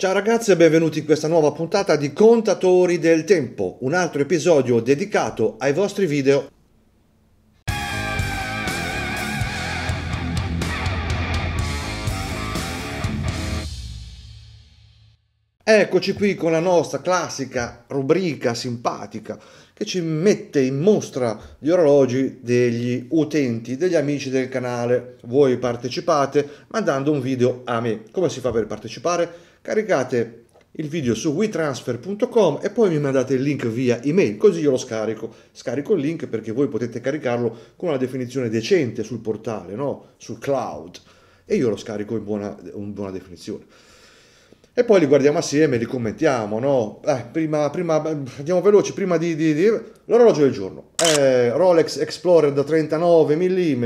Ciao ragazzi e benvenuti in questa nuova puntata di Contatori del Tempo, un altro episodio dedicato ai vostri video. Eccoci qui con la nostra classica rubrica simpatica che ci mette in mostra gli orologi degli utenti, degli amici del canale. Voi partecipate mandando un video a me. Come si fa per partecipare? caricate il video su wetransfer.com e poi mi mandate il link via email, così io lo scarico. Scarico il link perché voi potete caricarlo con una definizione decente sul portale, no? sul cloud, e io lo scarico in buona, in buona definizione. E poi li guardiamo assieme, e li commentiamo, no? Eh, prima, prima, andiamo veloci, prima di... di, di... L'orologio del giorno. Eh, Rolex Explorer da 39 mm,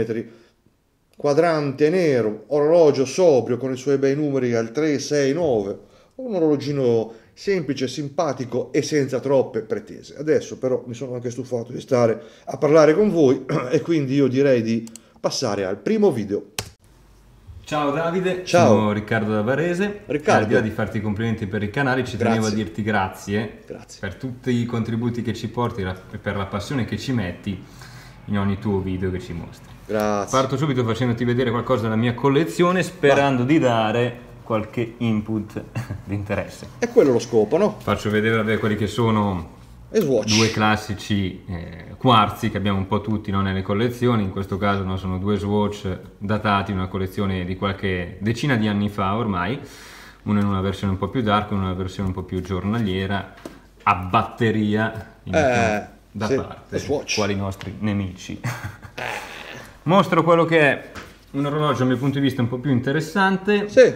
quadrante nero, orologio sobrio con i suoi bei numeri al 3, 6, 9, un orologino semplice, simpatico e senza troppe pretese. Adesso però mi sono anche stufato di stare a parlare con voi e quindi io direi di passare al primo video. Ciao Davide, Ciao. sono Riccardo da Varese. Riccardo. Al di là di farti i complimenti per il canale, ci grazie. tenevo a dirti grazie, grazie, per tutti i contributi che ci porti e per la passione che ci metti in ogni tuo video che ci mostri. Grazie. Parto subito facendoti vedere qualcosa della mia collezione sperando Va. di dare qualche input di interesse. È quello lo scopo, no? Faccio vedere vabbè, quelli che sono due classici eh, quarzi che abbiamo un po' tutti no, nelle collezioni, in questo caso no, sono due Swatch datati una collezione di qualche decina di anni fa ormai, uno in una versione un po' più dark, uno in una versione un po' più giornaliera, a batteria eh, da sì, parte, quali i nostri nemici. Eh. Mostro quello che è un orologio dal mio punto di vista un po' più interessante. Sì.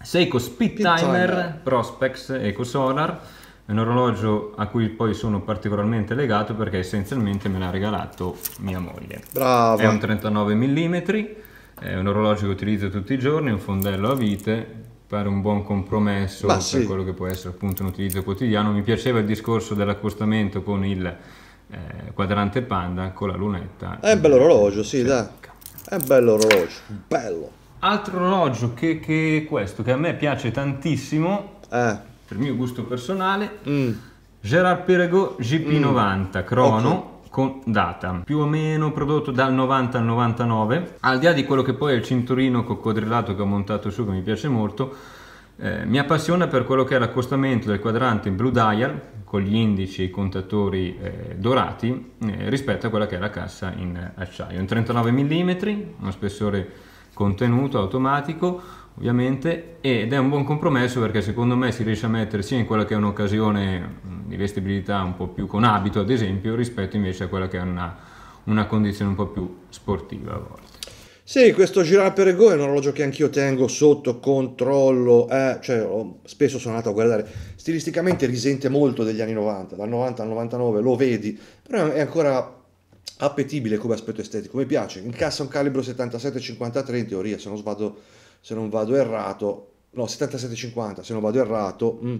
Seiko Speed Timer Prospex Eco Solar. È un orologio a cui poi sono particolarmente legato perché essenzialmente me l'ha regalato mia moglie. Bravo. È un 39 mm, è un orologio che utilizzo tutti i giorni, un fondello a vite, pare un buon compromesso Ma per sì. quello che può essere appunto un utilizzo quotidiano. Mi piaceva il discorso dell'accostamento con il eh, quadrante panda con la lunetta. È bello orologio, sì, dai. È bello orologio, bello. Altro orologio che, che questo, che a me piace tantissimo, eh. per mio gusto personale, mm. Gerard Perego GP90 mm. Crono. Okay con data, più o meno prodotto dal 90 al 99, al di là di quello che poi è il cinturino coccodrillato che ho montato su che mi piace molto, eh, mi appassiona per quello che è l'accostamento del quadrante in Blue Dial con gli indici e i contatori eh, dorati eh, rispetto a quella che è la cassa in acciaio. In 39 mm, uno spessore contenuto, automatico ovviamente, ed è un buon compromesso perché secondo me si riesce a mettere sia in quella che è un'occasione mm, di vestibilità un po' più con abito ad esempio rispetto invece a quella che è una, una condizione un po' più sportiva a volte. Sì, questo girare per Go è un orologio che anch'io tengo sotto controllo, eh, cioè spesso sono andato a guardare, stilisticamente risente molto degli anni 90, dal 90 al 99 lo vedi, però è ancora appetibile come aspetto estetico, mi piace, incassa un calibro 77-53 in teoria, se non, sbado, se non vado errato, no 77-50 se non vado errato, mm,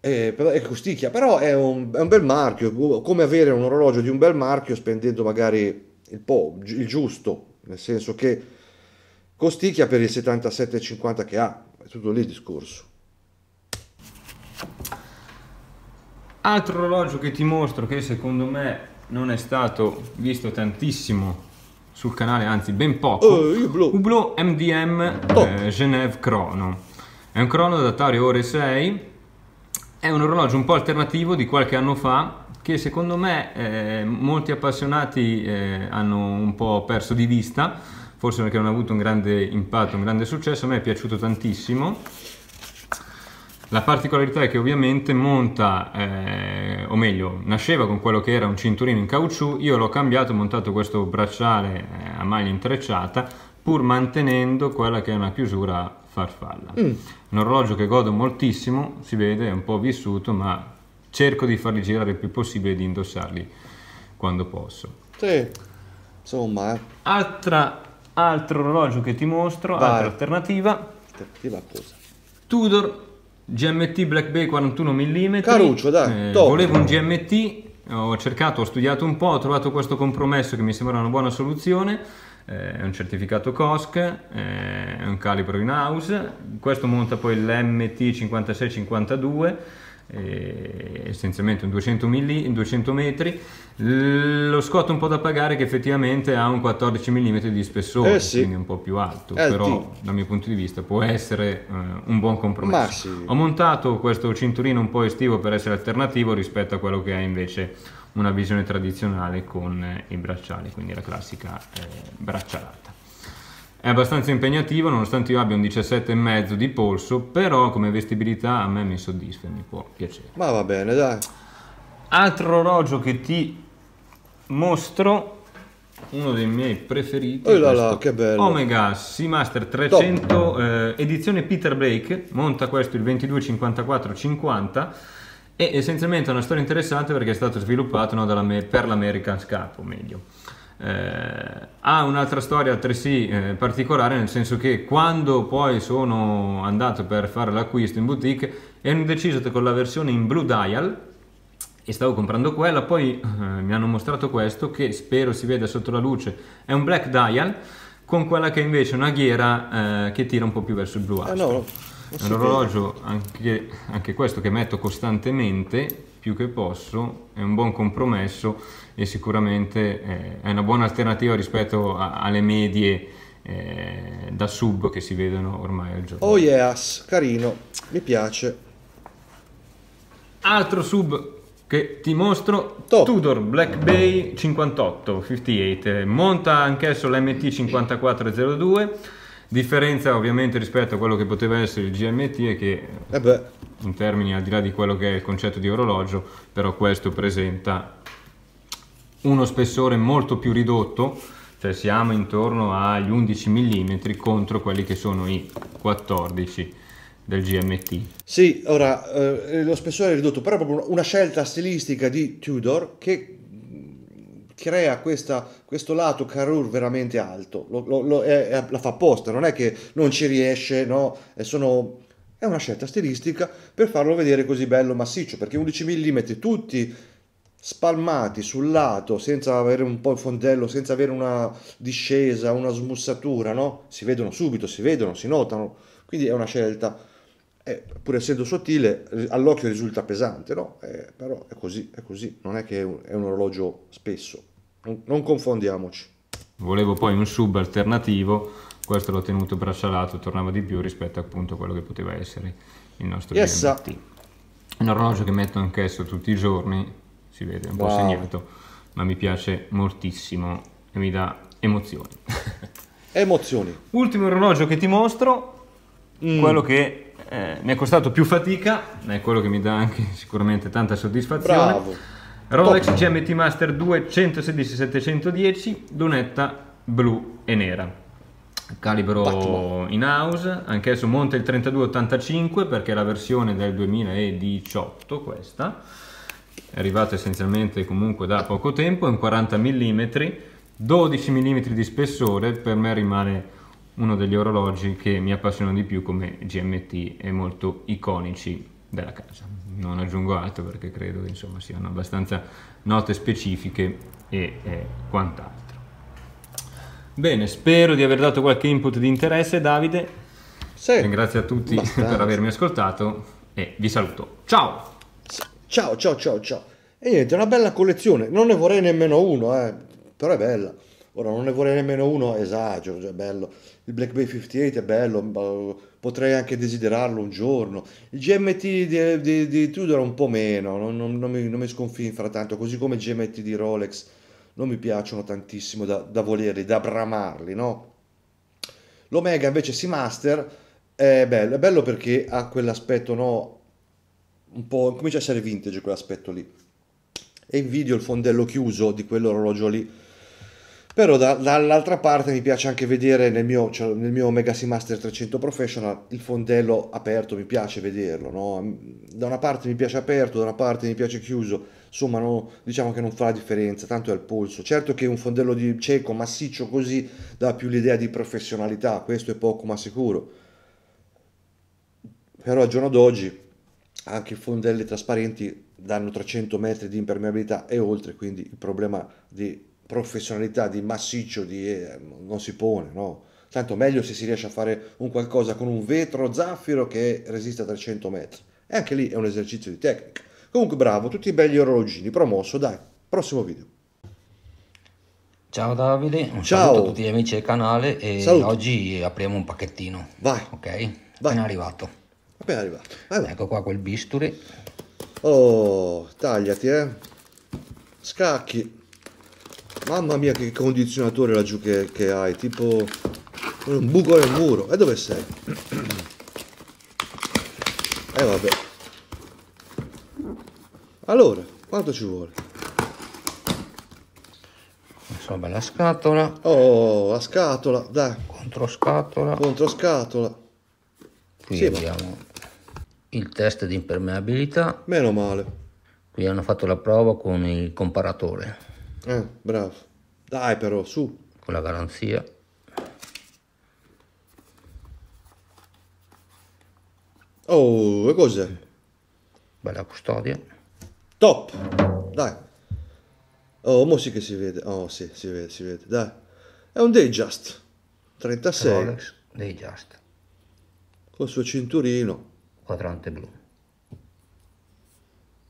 è, eh, è costicchia, però è un, è un bel marchio, come avere un orologio di un bel marchio spendendo magari il, po', il giusto nel senso che costicchia per il 77,50 che ha, è tutto lì il discorso. Altro orologio che ti mostro che secondo me non è stato visto tantissimo sul canale, anzi ben poco, uh, Hublot. Hublot MDM oh. eh, Genève Chrono. È un crono datario Ore 6, è un orologio un po' alternativo di qualche anno fa, che secondo me eh, molti appassionati eh, hanno un po' perso di vista, forse perché non ha avuto un grande impatto, un grande successo, a me è piaciuto tantissimo. La particolarità è che ovviamente monta, eh, o meglio, nasceva con quello che era un cinturino in caucciù, io l'ho cambiato, ho montato questo bracciale eh, a maglia intrecciata, pur mantenendo quella che è una chiusura farfalla. Mm. Un orologio che godo moltissimo, si vede, è un po' vissuto, ma cerco di farli girare il più possibile e di indossarli quando posso. Sì, insomma. Eh. Altra, altro orologio che ti mostro, Vai. altra alternativa. Alternativa cosa? Tudor GMT Black Bay 41 mm. Caruccio, dai. Eh, volevo un GMT, ho cercato, ho studiato un po', ho trovato questo compromesso che mi sembra una buona soluzione. Eh, è un certificato COSC, eh, è un calibro in house, questo monta poi l'MT5652 eh, essenzialmente un 200, milli, 200 metri, lo scotto un po' da pagare che effettivamente ha un 14 mm di spessore, eh sì. quindi un po' più alto, eh però sì. dal mio punto di vista può essere eh, un buon compromesso. Sì. Ho montato questo cinturino un po' estivo per essere alternativo rispetto a quello che è invece una visione tradizionale con eh, i bracciali, quindi la classica eh, braccialata è abbastanza impegnativo nonostante io abbia un 17,5 di polso però come vestibilità a me mi soddisfa mi può piacere ma va bene dai altro orologio che ti mostro uno dei miei preferiti oh là là, che bello. Omega Seamaster 300 eh, edizione Peter Blake monta questo il 225450 e essenzialmente è una storia interessante perché è stato sviluppato no, dalla, per l'American Scarp o meglio eh, ha un'altra storia altresì eh, particolare nel senso che quando poi sono andato per fare l'acquisto in boutique hanno deciso con la versione in blue dial e stavo comprando quella poi eh, mi hanno mostrato questo che spero si veda sotto la luce è un black dial con quella che invece è una ghiera eh, che tira un po' più verso il blu eh, astro no, è un orologio anche, anche questo che metto costantemente più che posso è un buon compromesso e sicuramente eh, è una buona alternativa rispetto a, alle medie eh, da sub che si vedono ormai al gioco. Oh yes, carino, mi piace. Altro sub che ti mostro Top. Tudor Black Bay 58, 58 eh, monta anch'esso l'MT 5402 differenza ovviamente rispetto a quello che poteva essere il GMT è che eh in termini al di là di quello che è il concetto di orologio però questo presenta uno spessore molto più ridotto, cioè siamo intorno agli 11 mm contro quelli che sono i 14 del GMT. Sì, ora eh, lo spessore è ridotto, però è proprio una scelta stilistica di Tudor che mm, crea questa, questo lato carrure veramente alto, lo, lo, lo, è, è, la fa apposta, non è che non ci riesce, no? Sono, è una scelta stilistica per farlo vedere così bello massiccio, perché 11 mm tutti spalmati sul lato senza avere un po' il fondello, senza avere una discesa, una smussatura, no? Si vedono subito, si vedono, si notano. Quindi è una scelta, eh, pur essendo sottile, all'occhio risulta pesante, no? Eh, però è così, è così, non è che è un, è un orologio spesso. Non, non confondiamoci. Volevo poi un sub alternativo, questo l'ho tenuto braccialato, tornava di più rispetto appunto a quello che poteva essere il nostro yes. GMT. Un orologio che metto anch'esso tutti i giorni, si vede, un wow. po' segnato, ma mi piace moltissimo e mi dà emozioni. emozioni. Ultimo orologio che ti mostro, mm. quello che eh, mi è costato più fatica, ma è quello che mi dà anche sicuramente tanta soddisfazione. Bravo. Rolex Top. GMT Master 2 116 710, lunetta blu e nera calibro in house, anch'esso monta il 3285 perché è la versione del 2018 questa è arrivato essenzialmente comunque da poco tempo, è un 40 mm, 12 mm di spessore, per me rimane uno degli orologi che mi appassionano di più come GMT e molto iconici della casa. Non aggiungo altro perché credo insomma siano abbastanza note specifiche e eh, quant'altro. Bene, spero di aver dato qualche input di interesse Davide. Sì. Ringrazio a tutti abbastanza. per avermi ascoltato e vi saluto. Ciao! Ciao, ciao, ciao, ciao. E niente, una bella collezione. Non ne vorrei nemmeno uno, eh, però è bella. Ora non ne vorrei nemmeno uno, esagero, cioè, è bello. Il Black Bay 58 è bello, eh, potrei anche desiderarlo un giorno. Il GMT di, di, di Tudor un po' meno, non, non, non, mi, non mi sconfinfra tanto, così come il GMT di Rolex non mi piacciono tantissimo da, da volerli, da bramarli, no? L'Omega invece si master è bello, è bello perché ha quell'aspetto no, un po', comincia a essere vintage quell'aspetto lì. E invidio il fondello chiuso di quell'orologio lì. Però da, dall'altra parte mi piace anche vedere nel mio, cioè nel mio Mega Seamaster 300 Professional il fondello aperto, mi piace vederlo. No? Da una parte mi piace aperto, da una parte mi piace chiuso. Insomma, no, diciamo che non fa la differenza, tanto è il polso. Certo che un fondello di cieco massiccio così dà più l'idea di professionalità, questo è poco ma sicuro. Però al giorno d'oggi anche i fondelli trasparenti danno 300 metri di impermeabilità e oltre, quindi il problema di professionalità, di massiccio, di, eh, non si pone, no? Tanto meglio se si riesce a fare un qualcosa con un vetro zaffiro che resiste a 300 metri. E anche lì è un esercizio di tecnica. Comunque bravo, tutti i belli orologini, promosso, dai, prossimo video. Ciao Davide, un Ciao. saluto a tutti gli amici del canale e Saluti. oggi apriamo un pacchettino. Vai. Ok? Vai. È arrivato. Appena arrivato. Allora. Ecco qua quel bisturi. Oh, tagliati, eh. Scacchi. Mamma mia che condizionatore laggiù che, che hai, tipo un buco nel muro. E dove sei? E eh, vabbè. Allora, quanto ci vuole? Insomma, la scatola. Oh, la scatola, dai. Contro scatola. Contro scatola qui sì, abbiamo ma... il test di impermeabilità meno male qui hanno fatto la prova con il comparatore eh, bravo dai però su con la garanzia oh e cos'è? bella custodia top dai Oh, mo sì che si vede. Oh, sì, si vede, si vede. Dai. È un day just 36. Rolex just col suo cinturino. Quadrante blu.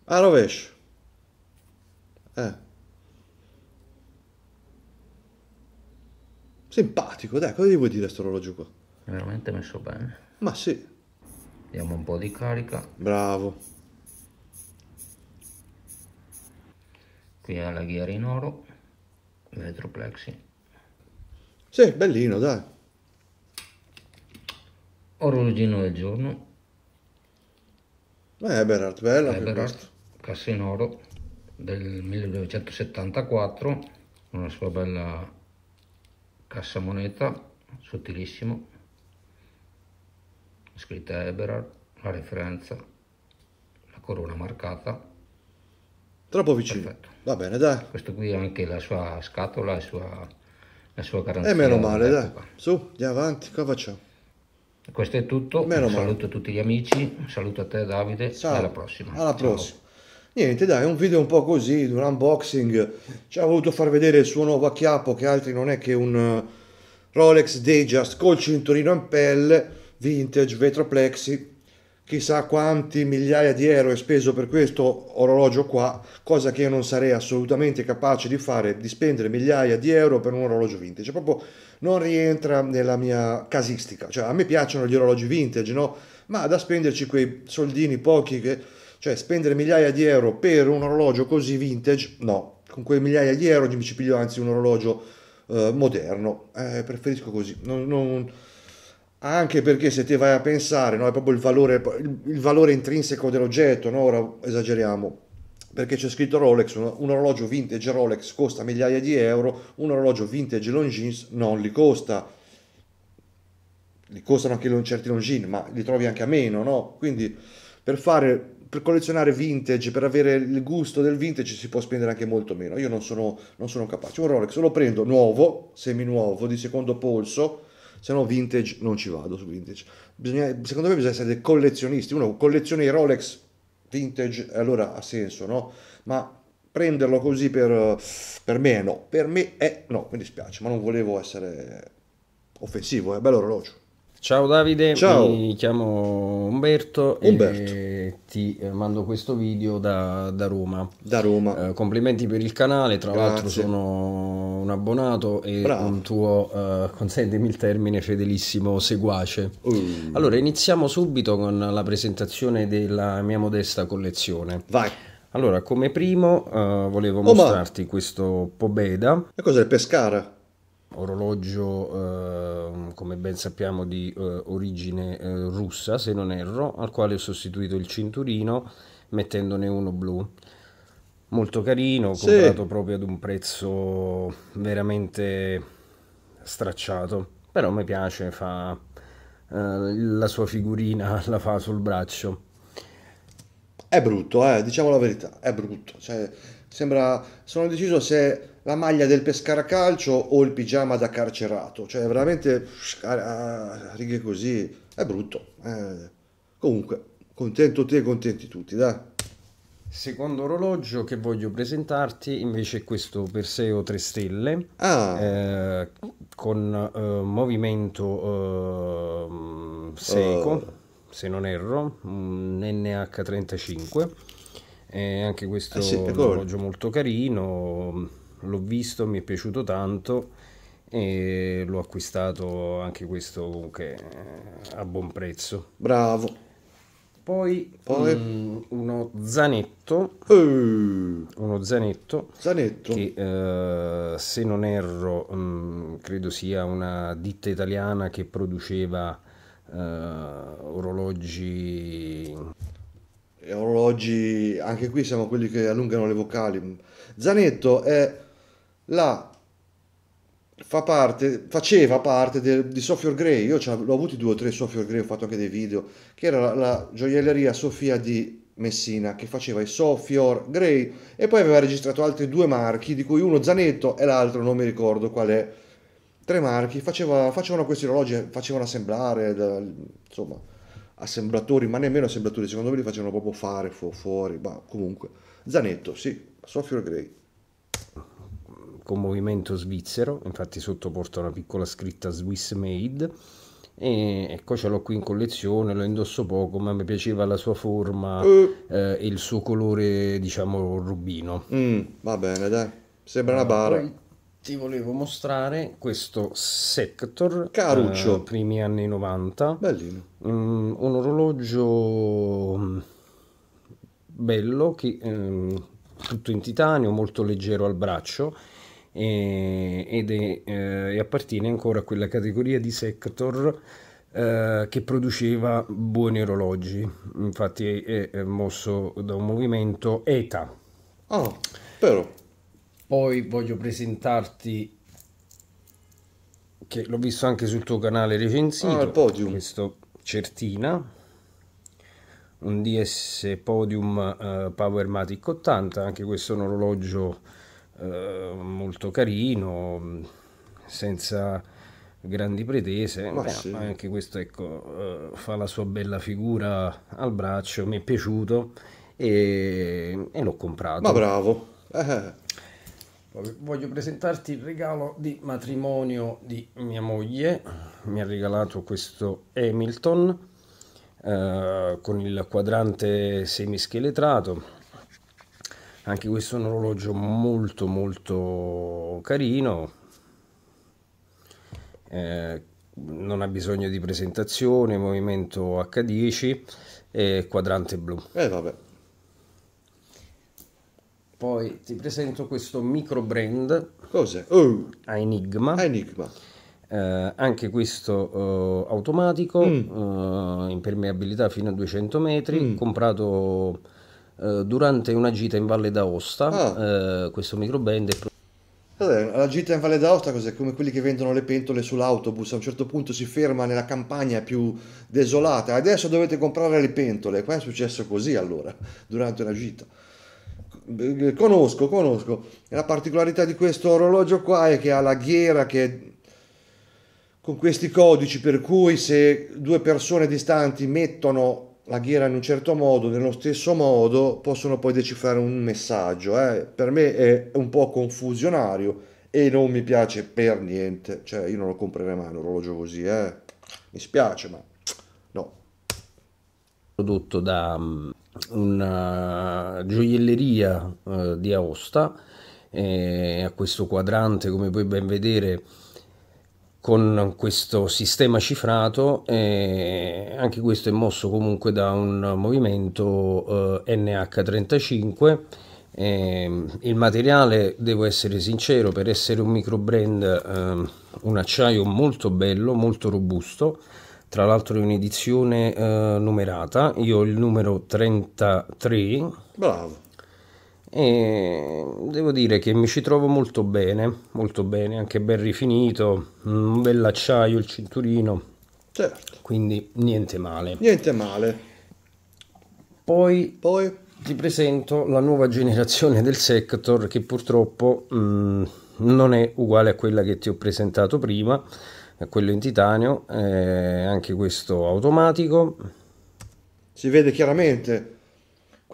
A rovescio. Eh. Simpatico, dai, cosa gli vuoi dire questo orologio qua? È veramente messo bene. Ma sì. Diamo un po' di carica. Bravo. Qui ha la ghiera in oro, si Sì, bellino, dai. Orologino del giorno. Eberhard, bella. Eberhard, cassa in oro del 1974, una sua bella cassa moneta, sottilissimo, scritta Eberhard, la referenza, la corona marcata. Troppo vicino. Perfetto. Va bene, dai. Questo qui è anche la sua scatola, la sua, la sua eh, garanzia. E meno male, dai. Su, andiamo avanti, cosa facciamo? Questo è tutto, Meno saluto a tutti gli amici, saluto a te Davide, Ciao. alla prossima. Alla prossima. Niente dai, un video un po' così, di un unboxing, ci ha voluto far vedere il suo nuovo acchiappo che altri non è che un eh, Rolex Dayjust col cinturino in pelle, vintage, vetroplexi chissà quanti migliaia di euro è speso per questo orologio qua, cosa che io non sarei assolutamente capace di fare, di spendere migliaia di euro per un orologio vintage, proprio non rientra nella mia casistica, cioè a me piacciono gli orologi vintage, no? Ma da spenderci quei soldini pochi che cioè spendere migliaia di euro per un orologio così vintage, no, con quei migliaia di euro mi ci piglio anzi un orologio eh, moderno, eh, preferisco così, non, non anche perché se ti vai a pensare, no, è proprio il valore, il valore intrinseco dell'oggetto, no? ora esageriamo, perché c'è scritto Rolex, un, orologio vintage Rolex costa migliaia di euro, un orologio vintage Longines non li costa, li costano anche certi Longines, ma li trovi anche a meno, no? quindi per, fare, per collezionare vintage, per avere il gusto del vintage si può spendere anche molto meno, io non sono, non sono capace, un Rolex lo prendo nuovo, semi nuovo, di secondo polso, se no vintage non ci vado su vintage. Bisogna, secondo me bisogna essere collezionisti, uno colleziona i Rolex vintage, allora ha senso, no? Ma prenderlo così per, per me no, per me è no, mi dispiace, ma non volevo essere offensivo, è bello orologio. Ciao Davide, Ciao. mi chiamo Umberto, Umberto, e ti eh, mando questo video da, da Roma. Da Roma. Eh, complimenti per il canale, tra Grazie. l'altro sono un abbonato e Bravo. un tuo, eh, consentimi il termine, fedelissimo seguace. Mm. Allora, iniziamo subito con la presentazione della mia modesta collezione. Vai. Allora, come primo eh, volevo oh, mostrarti ma... questo Pobeda. E cos'è il Pescara? orologio eh, come ben sappiamo di eh, origine eh, russa se non erro al quale ho sostituito il cinturino mettendone uno blu molto carino sì. comprato proprio ad un prezzo veramente stracciato però mi piace fa eh, la sua figurina la fa sul braccio è brutto eh, diciamo la verità è brutto cioè, sembra sono deciso se la maglia del Pescara Calcio o il pigiama da carcerato, cioè veramente a ah, ah, righe così è brutto. Eh. Comunque, contento te, contenti tutti, dai. Secondo orologio che voglio presentarti invece è questo Perseo 3 Stelle ah. eh, con eh, movimento eh, Seiko, uh. Oh. se non erro, un NH35. anche questo ah, è sì, un orologio molto carino l'ho visto, mi è piaciuto tanto e l'ho acquistato anche questo comunque eh, a buon prezzo. Bravo. Poi, Poi... Um, uno zanetto, uh. uno zanetto, zanetto. che uh, se non erro um, credo sia una ditta italiana che produceva uh, orologi orologi, anche qui siamo quelli che allungano le vocali. Zanetto è la fa parte, faceva parte del, di Sophia Gray, io l'ho avuti due o tre Sophia Gray, ho fatto anche dei video, che era la, la gioielleria Sofia di Messina che faceva i Sofior Grey e poi aveva registrato altri due marchi di cui uno Zanetto e l'altro non mi ricordo qual è tre marchi faceva, facevano questi orologi facevano assemblare da, insomma assemblatori ma nemmeno assemblatori secondo me li facevano proprio fare fu, fuori ma comunque Zanetto sì Sofior Grey movimento svizzero, infatti sotto porta una piccola scritta Swiss Made e ecco ce l'ho qui in collezione, lo indosso poco ma mi piaceva la sua forma mm. eh, e il suo colore diciamo rubino. Mm, va bene dai, sembra una eh, bara. ti volevo mostrare questo Sector, caruccio, eh, primi anni 90, bellino, mm, un orologio mm, bello che... Eh, tutto in titanio, molto leggero al braccio e, ed è, eh, appartiene ancora a quella categoria di sector eh, che produceva buoni orologi, infatti è, è mosso da un movimento ETA. Ah, però. Poi voglio presentarti che l'ho visto anche sul tuo canale recensito, ah, podium. questo Certina, un DS Podium eh, Powermatic 80, anche questo è un orologio eh, molto carino, senza grandi pretese, Beh, sì. anche questo ecco, eh, fa la sua bella figura al braccio, mi è piaciuto e, e l'ho comprato. Ma bravo! Eh. eh. Voglio presentarti il regalo di matrimonio di mia moglie, mi ha regalato questo Hamilton eh, con il quadrante semischeletrato anche questo è un orologio molto molto carino eh, non ha bisogno di presentazione movimento H10 e quadrante blu eh, vabbè. poi ti presento questo micro brand cos'è? Oh. Enigma, Enigma. Eh, anche questo eh, automatico, mm. Eh, impermeabilità fino a 200 metri, mm. comprato eh, durante una gita in Valle d'Aosta. Ah. Eh, questo microband è... La gita in Valle d'Aosta cos'è? Come quelli che vendono le pentole sull'autobus, a un certo punto si ferma nella campagna più desolata, adesso dovete comprare le pentole, qua è successo così allora, durante una gita. Eh, conosco, conosco. La particolarità di questo orologio qua è che ha la ghiera che con questi codici per cui se due persone distanti mettono la ghiera in un certo modo, nello stesso modo, possono poi decifrare un messaggio. Eh. Per me è un po' confusionario e non mi piace per niente. Cioè, io non lo comprerei mai un orologio così, eh. Mi spiace, ma no. Prodotto da mm, una gioielleria eh, di Aosta, eh, a questo quadrante, come puoi ben vedere, con questo sistema cifrato e anche questo è mosso comunque da un movimento eh, NH35 eh, il materiale devo essere sincero per essere un micro brand eh, un acciaio molto bello molto robusto tra l'altro è un'edizione eh, numerata io ho il numero 33 bravo e devo dire che mi ci trovo molto bene, molto bene, anche ben rifinito, un bel acciaio il cinturino, certo. quindi niente male. Niente male. Poi, Poi, ti presento la nuova generazione del Sector che purtroppo mh, mm, non è uguale a quella che ti ho presentato prima, quello in titanio, eh, anche questo automatico. Si vede chiaramente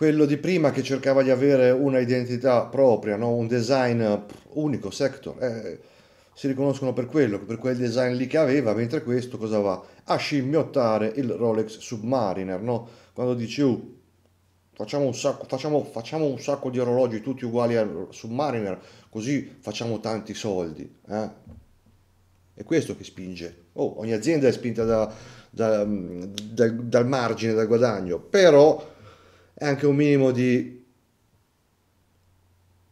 quello di prima che cercava di avere una identità propria, no? un design unico, sector, eh, si riconoscono per quello, per quel design lì che aveva, mentre questo cosa va? A scimmiottare il Rolex Submariner, no? quando dici uh, facciamo, un sacco, facciamo, facciamo un sacco di orologi tutti uguali al Submariner, così facciamo tanti soldi. Eh? È questo che spinge. Oh, ogni azienda è spinta da, da, mm, da, dal margine, dal guadagno, però è anche un minimo di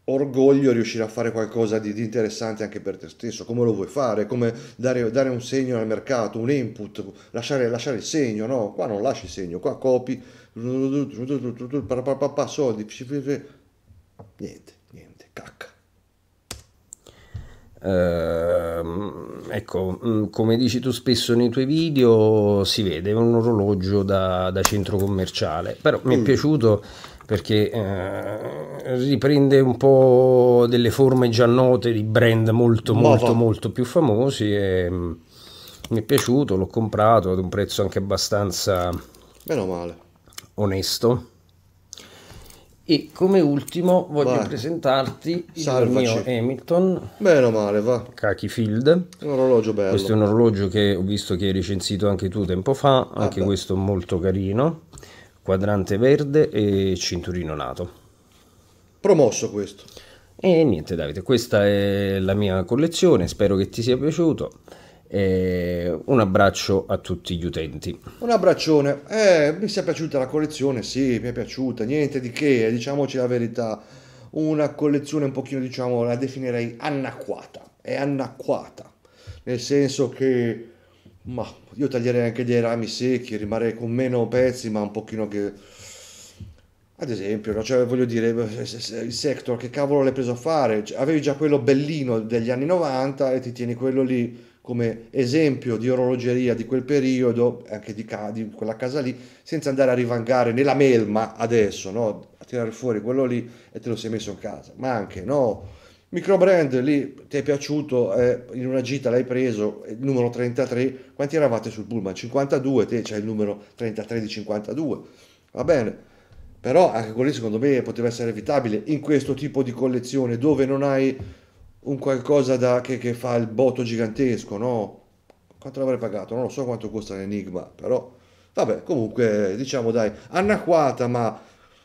orgoglio riuscire a fare qualcosa di, di, interessante anche per te stesso, come lo vuoi fare, come dare, dare un segno al mercato, un input, lasciare, lasciare, il segno, no, qua non lasci il segno, qua copi, soldi, niente, niente, cacca. Uh, ecco, mm, come dici tu spesso nei tuoi video, si vede un orologio da, da centro commerciale, però mi è mm. piaciuto perché uh, riprende un po' delle forme già note di brand molto molto molto più famosi e um, mi è piaciuto, l'ho comprato ad un prezzo anche abbastanza... Meno male. Onesto. E come ultimo voglio vai. presentarti Salvaci. il mio Hamilton. Bene male, va. Kaki Field. Un orologio bello. Questo è un orologio che ho visto che hai recensito anche tu tempo fa, ah anche questo molto carino. Quadrante verde e cinturino nato. Promosso questo. E niente Davide, questa è la mia collezione, spero che ti sia piaciuto. E eh, un abbraccio a tutti gli utenti. Un abbraccione. Eh, mi sia piaciuta la collezione? Sì, mi è piaciuta. Niente di che, diciamoci la verità. Una collezione un pochino, diciamo, la definirei anacquata. È anacquata. Nel senso che... Ma io taglierei anche dei rami secchi, rimarrei con meno pezzi, ma un pochino che... Ad esempio, cioè, voglio dire, il sector che cavolo l'hai preso a fare? Cioè, avevi già quello bellino degli anni 90 e ti tieni quello lì come esempio di orologeria di quel periodo, anche di, ca- di quella casa lì, senza andare a rivangare nella melma adesso, no? a tirare fuori quello lì e te lo sei messo in casa, ma anche no. Microbrand lì ti è piaciuto, eh, in una gita l'hai preso, il eh, numero 33, quanti eravate sul pullman? 52, te c'è il numero 33 di 52, va bene, però anche quello secondo me poteva essere evitabile in questo tipo di collezione dove non hai un qualcosa da, che, che, fa il botto gigantesco, no? Quanto l'avrei pagato? Non lo so quanto costa l'Enigma, però vabbè, comunque diciamo dai, anacquata, ma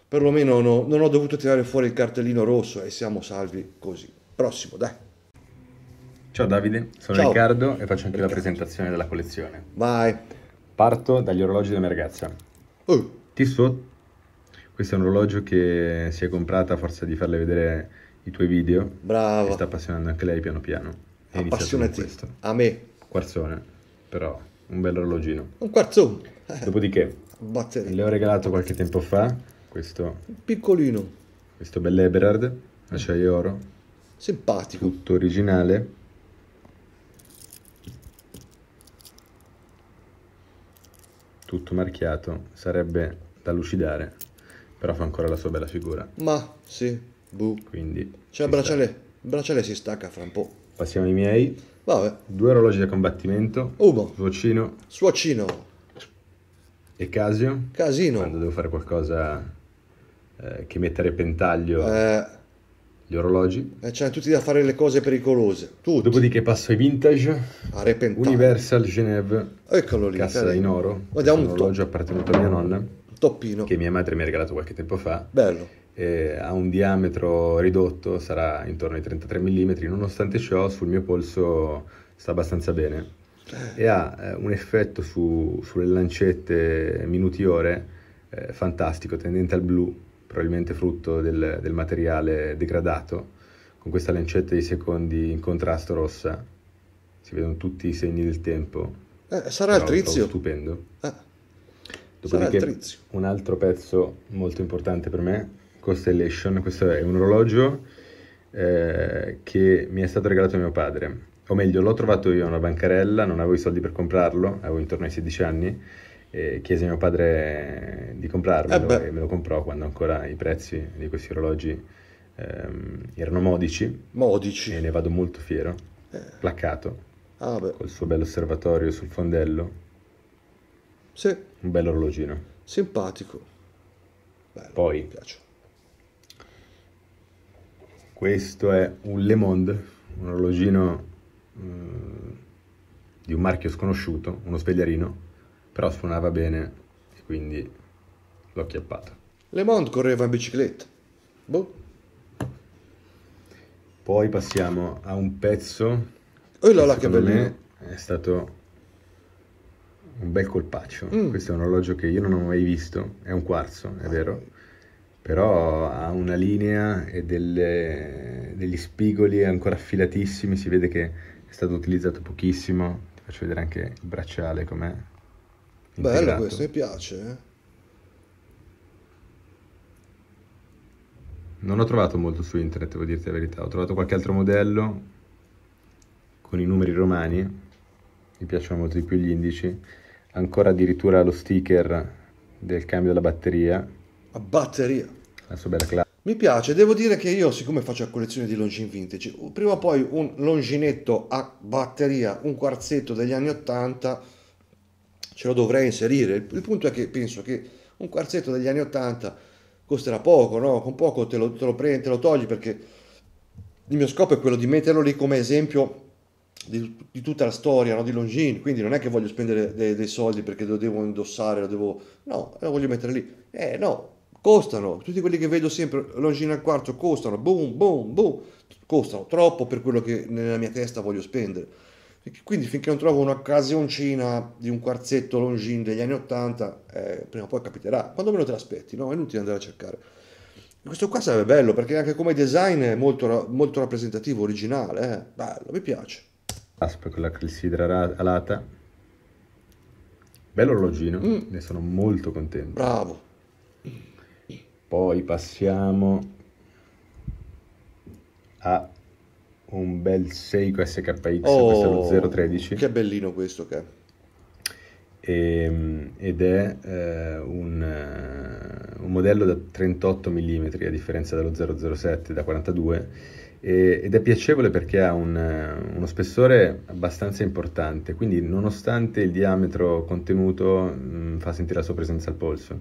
perlomeno no, non ho dovuto tirare fuori il cartellino rosso e siamo salvi così. Prossimo, dai. Ciao Davide, sono Ciao. Riccardo e faccio anche la presentazione della collezione. Vai. Parto dagli orologi da ragazza. Uh. Tissot, questo è un orologio che si è comprata a forza di farle vedere i tuoi video. Bravo. Mi sta appassionando anche lei piano piano. È Appassionati a me. Quarzone, però un bel orologino. Un quarzone. Dopodiché, le ho regalato qualche tempo fa questo... Piccolino. Questo bell'Eberhard, acciaio oro. Simpatico. Tutto originale. Tutto marchiato. Sarebbe da lucidare, però fa ancora la sua bella figura. Ma, sì. Buh. Quindi. C'è il bracciale. Il bracciale si stacca fra un po'. Passiamo ai miei. Vabbè. Due orologi da combattimento. Uno. Suocino. Suocino. E Casio. Casino. Quando devo fare qualcosa eh, che mette a repentaglio. Eh gli orologi. Eh, c'hanno tutti da fare le cose pericolose. Tutti. Dopodiché passo ai vintage. A repentare. Universal Geneve. Eccolo lì. Cassa in oro. Guarda un orologio appartenuto a mia nonna. Toppino. Che mia madre mi ha regalato qualche tempo fa. Bello eh, ha un diametro ridotto, sarà intorno ai 33 mm, nonostante ciò sul mio polso sta abbastanza bene eh. e ha eh, un effetto su, sulle lancette minutiore eh, fantastico, tendente al blu, probabilmente frutto del, del, materiale degradato, con questa lancetta di secondi in contrasto rossa, si vedono tutti i segni del tempo. Eh, sarà il trizio. Stupendo. Ah. Dopodiché, un altro pezzo molto importante per me Constellation, questo è un orologio eh, che mi è stato regalato mio padre, o meglio l'ho trovato io a una bancarella, non avevo i soldi per comprarlo, avevo intorno ai 16 anni, e chiesi a mio padre eh, di comprarmelo eh e me lo comprò quando ancora i prezzi di questi orologi ehm, erano modici. Modici. E ne vado molto fiero, eh. placcato, ah, col suo bello osservatorio sul fondello. Sì. Un bello orologino. Simpatico. Bello, Poi, mi piace. Questo è un Le Monde, un orologino eh, di un marchio sconosciuto, uno svegliarino, però suonava bene e quindi l'ho chiappato. Le Monde correva in bicicletta. Boh. Poi passiamo a un pezzo. Oh là, là che bello! È stato un bel colpaccio. Mm. Questo è un orologio che io non ho mai visto. È un quarzo, è ah, vero? però ha una linea e delle, degli spigoli ancora affilatissimi, si vede che è stato utilizzato pochissimo, ti faccio vedere anche il bracciale com'è. Integrato. Bello questo, mi piace. Eh? Non ho trovato molto su internet, devo dirti la verità. Ho trovato qualche altro modello con i numeri romani, mi piacciono molto di più gli indici. Ancora addirittura lo sticker del cambio della batteria. La batteria? La bella classe. Mi piace, devo dire che io, siccome faccio la collezione di Longin vintage, prima o poi un Longinetto a batteria, un quarzetto degli anni 80, ce lo dovrei inserire. Il, il punto è che penso che un quarzetto degli anni 80 costerà poco, no? Con poco te lo, te lo prendi, te lo togli perché il mio scopo è quello di metterlo lì come esempio di, di tutta la storia no? di Longin. Quindi non è che voglio spendere dei, dei soldi perché lo devo indossare, lo devo... No, lo voglio mettere lì. Eh no, costano, tutti quelli che vedo sempre, Longines al quarzo costano, boom, boom, boom, costano troppo per quello che nella mia testa voglio spendere. Quindi finché non trovo un'occasioncina di un quarzetto longin degli anni 80, eh, prima o poi capiterà, quando meno te l'aspetti, no? È inutile andare a cercare. Questo qua sarebbe bello perché anche come design è molto, molto rappresentativo, originale, eh? bello, mi piace. Aspa con la clessidra alata. Bello orologino, mm. ne sono molto contento. Bravo, poi passiamo a un bel Seiko SKX, oh, questo è lo 013. Che bellino questo che è. E, ehm, ed è eh, un, eh, un, modello da 38 mm a differenza dello 007 da 42 e, ed è piacevole perché ha un, eh, uno spessore abbastanza importante, quindi nonostante il diametro contenuto mh, mm, fa sentire la sua presenza al polso.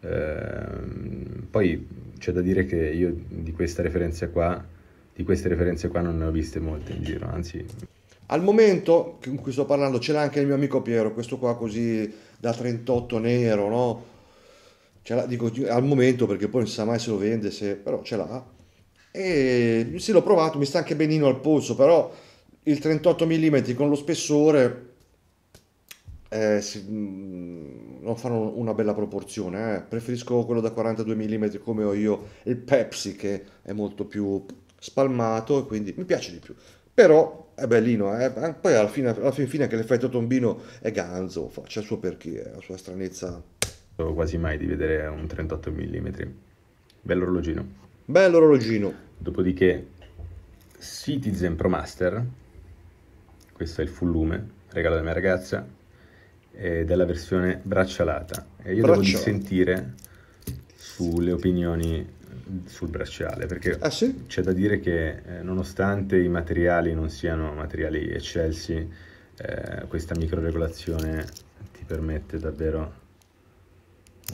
Ehm, poi c'è da dire che io di questa referenza qua, di queste referenze qua non ne ho viste molte in giro, anzi... Al momento con cui sto parlando ce l'ha anche il mio amico Piero, questo qua così da 38 nero, no? Ce l'ha, dico al momento perché poi non si sa mai se lo vende, se... però ce l'ha. E sì, l'ho provato, mi sta anche benino al polso, però il 38 mm con lo spessore eh, si, mm, non fanno una bella proporzione. Eh. Preferisco quello da 42 mm come ho io, il Pepsi che è molto più spalmato e quindi mi piace di più. Però è bellino, eh. poi alla fine, alla fine anche l'effetto tombino è ganzo, c'è il suo perché, la sua stranezza. Quasi mai di vedere un 38 mm. Bello orologino. Bello orologino. Dopodiché Citizen Pro Master, questo è il full lume, regalo della mia ragazza, eh, della versione braccialata. E io Bracciolo. devo dissentire sulle opinioni eh, sul bracciale perché ah, sì? c'è da dire che eh, nonostante i materiali non siano materiali eccelsi eh, questa microregolazione ti permette davvero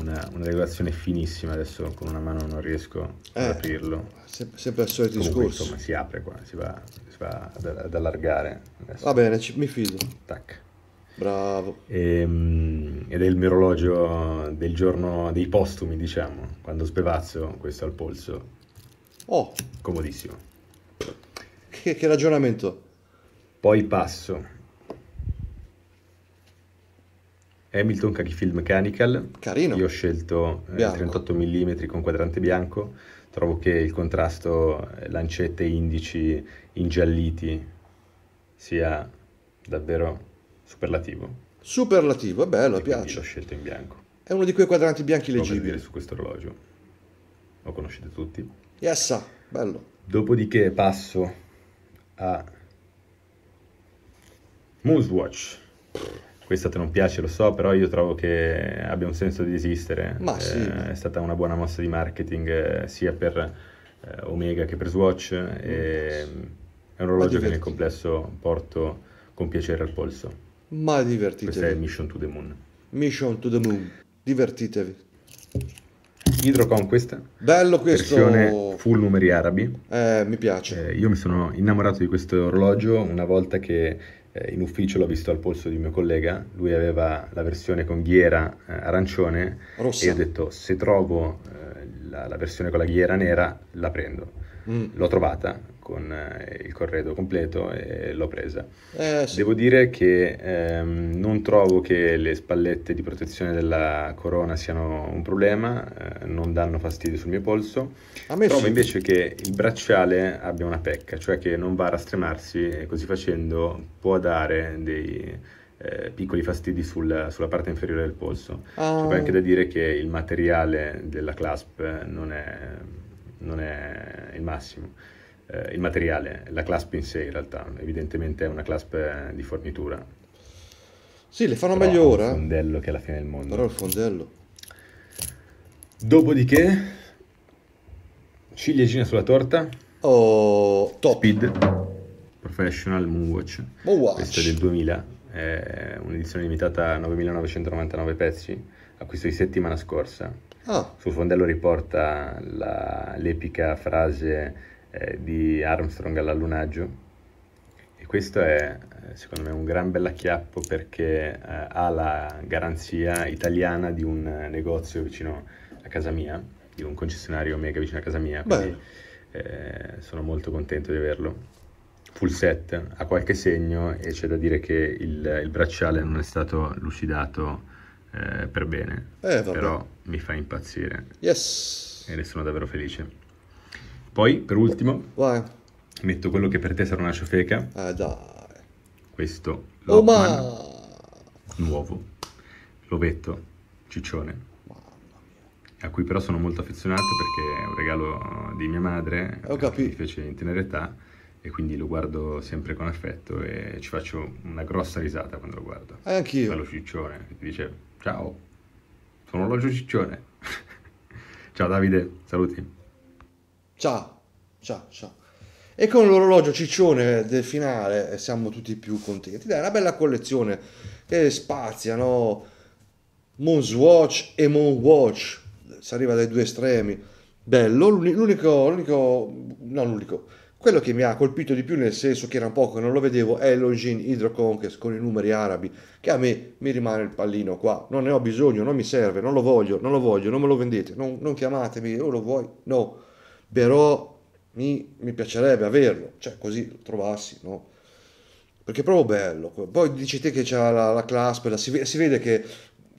una, una, regolazione finissima adesso con una mano non riesco eh, ad aprirlo sempre al solito discorso insomma si apre qua si va, si va ad, ad allargare adesso. va bene ci, mi fido Tac. Bravo. E, ehm, ed è il mio orologio del giorno dei postumi, diciamo, quando sbevazzo questo al polso. Oh! Comodissimo. Che, che ragionamento. Poi passo. Hamilton Kakifil Mechanical. Carino. Io ho scelto eh, 38 mm con quadrante bianco. Trovo che il contrasto eh, lancette e indici ingialliti sia davvero Superlativo. Superlativo, è bello, e piace. L'ho scelto in bianco. È uno di quei quadranti bianchi leggibili. Lo dire su questo orologio. Lo conoscete tutti? Yes, bello. Dopodiché passo a Moosewatch. Questa te non piace, lo so, però io trovo che abbia un senso di esistere. Ma eh, È stata una buona mossa di marketing eh, sia per eh, Omega che per Swatch. e, mm. è un orologio che nel complesso porto con piacere al polso ma divertitevi. Questa è Mission to the Moon. Mission to the Moon, divertitevi. Hydrocon questa. Bello questo. Versione full numeri arabi. Eh, mi piace. Eh, io mi sono innamorato di questo orologio una volta che eh, in ufficio l'ho visto al polso di mio collega, lui aveva la versione con ghiera eh, arancione Rossa. e ho detto se trovo eh, la, la, versione con la ghiera nera la prendo. Mm. L'ho trovata, con eh, il corredo completo e l'ho presa. Eh, sì. Devo dire che ehm, non trovo che le spallette di protezione della corona siano un problema, eh, non danno fastidio sul mio polso. trovo sì. invece che il bracciale abbia una pecca, cioè che non va a rastremarsi e così facendo può dare dei eh, piccoli fastidi sul, sulla parte inferiore del polso. Ah. C'è anche da dire che il materiale della clasp non è, non è il massimo eh, il materiale, la clasp in sé in realtà, evidentemente è una clasp eh, di fornitura. Sì, le fanno Però meglio ora. Il eh. fondello che è la fine del mondo. Però il fondello. Dopodiché, ciliegina sulla torta. Oh, top. Speed Professional Moonwatch. Moonwatch. Questo è del 2000, è un'edizione limitata a 9.999 pezzi, acquisto di settimana scorsa. Ah. Sul fondello riporta la, l'epica frase eh, di Armstrong all'allunaggio. E questo è eh, secondo me un gran bell'acchiappo perché eh, ha la garanzia italiana di un eh, negozio vicino a casa mia, di un concessionario mega vicino a casa mia, quindi eh, sono molto contento di averlo. Full set, ha qualche segno e c'è da dire che il, il bracciale non è stato lucidato eh, per bene, però mi fa impazzire. Yes! E ne sono davvero felice. Poi, per ultimo, Vai. metto quello che per te sarà una ciofeca. Ah, dai. Questo. Oh, Lockman, ma... Nuovo. Lovetto. Ciccione. A cui però sono molto affezionato perché è un regalo di mia madre. Ho capito. Che mi fece in tenera età e quindi lo guardo sempre con affetto e ci faccio una grossa risata quando lo guardo. E eh, anch'io. Bello ciccione, che dice ciao, sono l'orologio ciccione. ciao Davide, saluti. Ciao, ciao, ciao. E con l'orologio ciccione del finale eh, siamo tutti più contenti. Dai, una bella collezione che spaziano Moon's Watch e Moon Watch. Si arriva dai due estremi. Bello, l'unico, l'unico, no l'unico, quello che mi ha colpito di più nel senso che era un po' che non lo vedevo è l'Ogin Hydroconquest con i numeri arabi, che a me mi rimane il pallino qua, non ne ho bisogno, non mi serve, non lo voglio, non lo voglio, non me lo vendete, non, non chiamatemi, o oh, lo vuoi, no però mi, mi piacerebbe averlo, cioè così lo trovassi, no? Perché è proprio bello. Poi dici te che c'ha la, la claspeda, si, si, vede che